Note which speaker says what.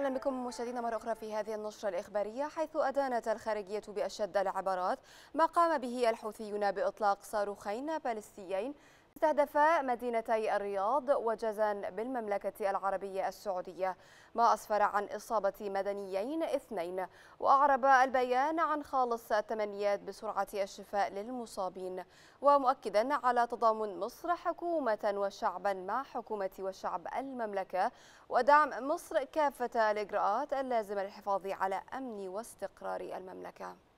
Speaker 1: اهلا بكم مشاهدينا مره اخرى في هذه النشره الاخباريه حيث ادانت الخارجيه باشد العبارات ما قام به الحوثيون باطلاق صاروخين بالستيين استهدف مدينتي الرياض وجزان بالمملكة العربية السعودية ما أسفر عن إصابة مدنيين اثنين وأعرب البيان عن خالص التمنيات بسرعة الشفاء للمصابين ومؤكدا على تضامن مصر حكومة وشعبا مع حكومة وشعب المملكة ودعم مصر كافة الإجراءات اللازمة للحفاظ على أمن واستقرار المملكة